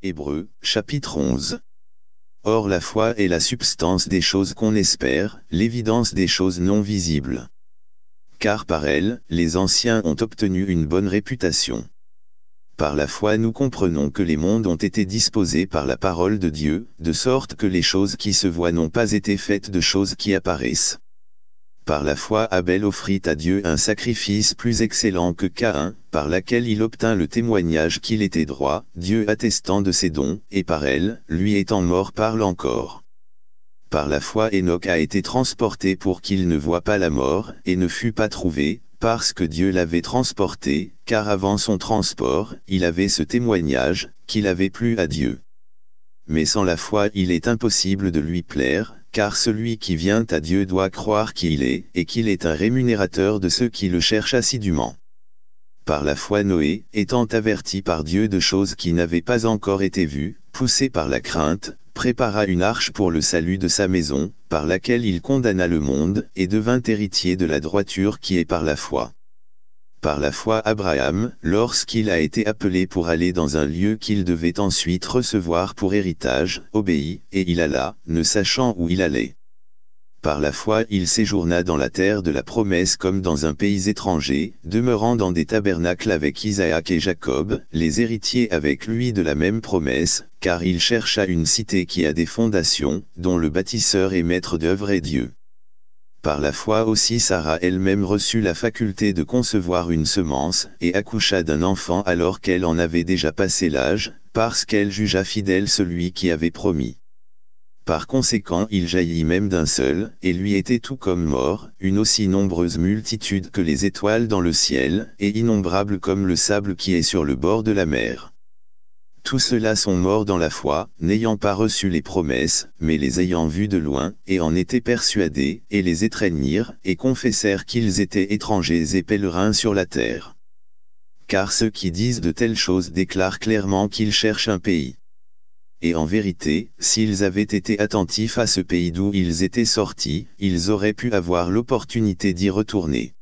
Hébreux, chapitre 11. Or la foi est la substance des choses qu'on espère, l'évidence des choses non visibles. Car par elle, les anciens ont obtenu une bonne réputation. Par la foi nous comprenons que les mondes ont été disposés par la parole de Dieu, de sorte que les choses qui se voient n'ont pas été faites de choses qui apparaissent. Par la foi Abel offrit à Dieu un sacrifice plus excellent que Caïn, par laquelle il obtint le témoignage qu'il était droit, Dieu attestant de ses dons, et par elle, lui étant mort parle encore. Par la foi Enoch a été transporté pour qu'il ne voie pas la mort, et ne fut pas trouvé, parce que Dieu l'avait transporté, car avant son transport, il avait ce témoignage, qu'il avait plu à Dieu. Mais sans la foi il est impossible de lui plaire, car celui qui vient à Dieu doit croire qu'il est, et qu'il est un rémunérateur de ceux qui le cherchent assidûment. Par la foi Noé, étant averti par Dieu de choses qui n'avaient pas encore été vues, poussé par la crainte, prépara une arche pour le salut de sa maison, par laquelle il condamna le monde, et devint héritier de la droiture qui est par la foi par la foi Abraham, lorsqu'il a été appelé pour aller dans un lieu qu'il devait ensuite recevoir pour héritage, obéit, et il alla, ne sachant où il allait. Par la foi il séjourna dans la terre de la promesse comme dans un pays étranger, demeurant dans des tabernacles avec Isaac et Jacob, les héritiers avec lui de la même promesse, car il chercha une cité qui a des fondations, dont le bâtisseur et maître d'œuvre est Dieu par la foi aussi Sarah elle-même reçut la faculté de concevoir une semence, et accoucha d'un enfant alors qu'elle en avait déjà passé l'âge, parce qu'elle jugea fidèle celui qui avait promis. Par conséquent il jaillit même d'un seul, et lui était tout comme mort, une aussi nombreuse multitude que les étoiles dans le ciel, et innombrable comme le sable qui est sur le bord de la mer. Tous ceux-là sont morts dans la foi, n'ayant pas reçu les promesses, mais les ayant vus de loin, et en étaient persuadés, et les étreignirent, et confessèrent qu'ils étaient étrangers et pèlerins sur la terre. Car ceux qui disent de telles choses déclarent clairement qu'ils cherchent un pays. Et en vérité, s'ils avaient été attentifs à ce pays d'où ils étaient sortis, ils auraient pu avoir l'opportunité d'y retourner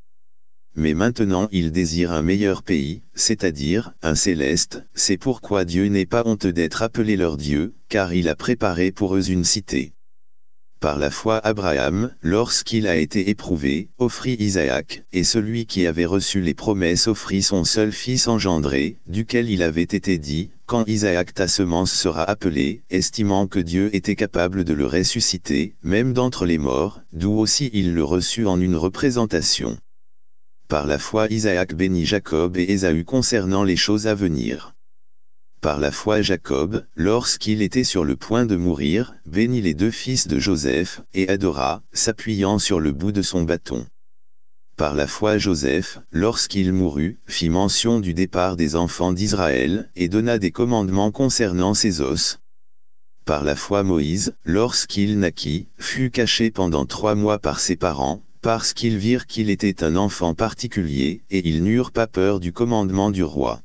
mais maintenant il désirent un meilleur pays, c'est-à-dire, un céleste, c'est pourquoi Dieu n'est pas honteux d'être appelé leur Dieu, car il a préparé pour eux une cité. Par la foi Abraham, lorsqu'il a été éprouvé, offrit Isaac, et celui qui avait reçu les promesses offrit son seul fils engendré, duquel il avait été dit, quand Isaac ta semence sera appelée, estimant que Dieu était capable de le ressusciter, même d'entre les morts, d'où aussi il le reçut en une représentation. Par la foi Isaac bénit Jacob et Ésaü concernant les choses à venir. Par la foi Jacob, lorsqu'il était sur le point de mourir, bénit les deux fils de Joseph, et adora, s'appuyant sur le bout de son bâton. Par la foi Joseph, lorsqu'il mourut, fit mention du départ des enfants d'Israël, et donna des commandements concernant ses os. Par la foi Moïse, lorsqu'il naquit, fut caché pendant trois mois par ses parents, parce qu'ils virent qu'il était un enfant particulier, et ils n'eurent pas peur du commandement du roi.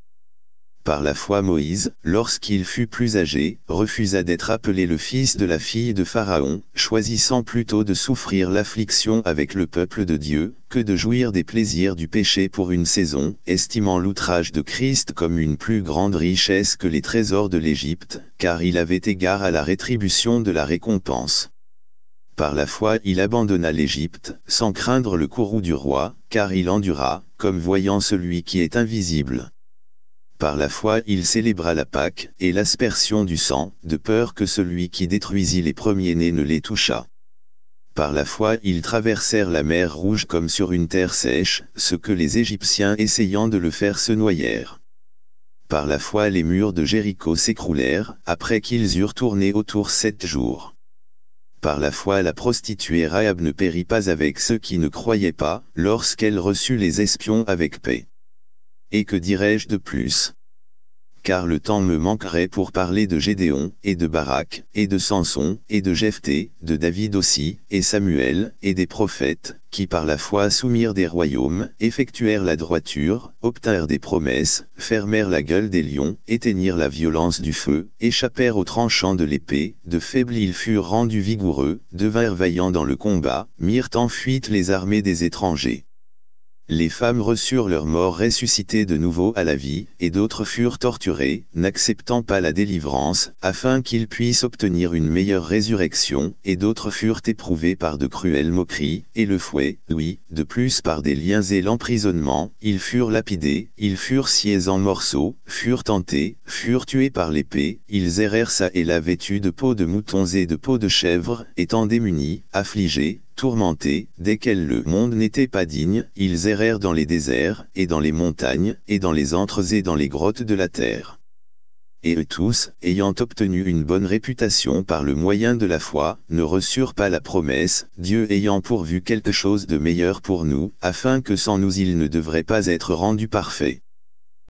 Par la foi Moïse, lorsqu'il fut plus âgé, refusa d'être appelé le fils de la fille de Pharaon, choisissant plutôt de souffrir l'affliction avec le peuple de Dieu, que de jouir des plaisirs du péché pour une saison, estimant l'outrage de Christ comme une plus grande richesse que les trésors de l'Égypte, car il avait égard à la rétribution de la récompense. Par la foi il abandonna l'Égypte, sans craindre le courroux du roi, car il endura, comme voyant celui qui est invisible. Par la foi il célébra la Pâque, et l'aspersion du sang, de peur que celui qui détruisit les premiers-nés ne les touchât. Par la foi ils traversèrent la mer rouge comme sur une terre sèche, ce que les Égyptiens essayant de le faire se noyèrent. Par la foi les murs de Jéricho s'écroulèrent, après qu'ils eurent tourné autour sept jours. Par la foi la prostituée Rahab ne périt pas avec ceux qui ne croyaient pas, lorsqu'elle reçut les espions avec paix. Et que dirais-je de plus car le temps me manquerait pour parler de Gédéon, et de Barak, et de Samson, et de Jephthé, de David aussi, et Samuel, et des prophètes, qui par la foi soumirent des royaumes, effectuèrent la droiture, obtinrent des promesses, fermèrent la gueule des lions, éteignirent la violence du feu, échappèrent aux tranchants de l'épée, de faibles ils furent rendus vigoureux, devinrent vaillants dans le combat, mirent en fuite les armées des étrangers. Les femmes reçurent leur mort ressuscité de nouveau à la vie, et d'autres furent torturées, n'acceptant pas la délivrance, afin qu'ils puissent obtenir une meilleure résurrection, et d'autres furent éprouvés par de cruelles moqueries, et le fouet, oui, de plus par des liens et l'emprisonnement, ils furent lapidés, ils furent sciés en morceaux, furent tentés, furent tués par l'épée, ils errèrent ça et la vêtus de peaux de moutons et de peaux de chèvres, étant démunis, affligés, tourmentés, desquels le monde n'était pas digne, ils errèrent dans les déserts, et dans les montagnes, et dans les antres et dans les grottes de la terre. Et eux tous, ayant obtenu une bonne réputation par le moyen de la foi, ne reçurent pas la promesse, Dieu ayant pourvu quelque chose de meilleur pour nous, afin que sans nous il ne devrait pas être rendu parfait.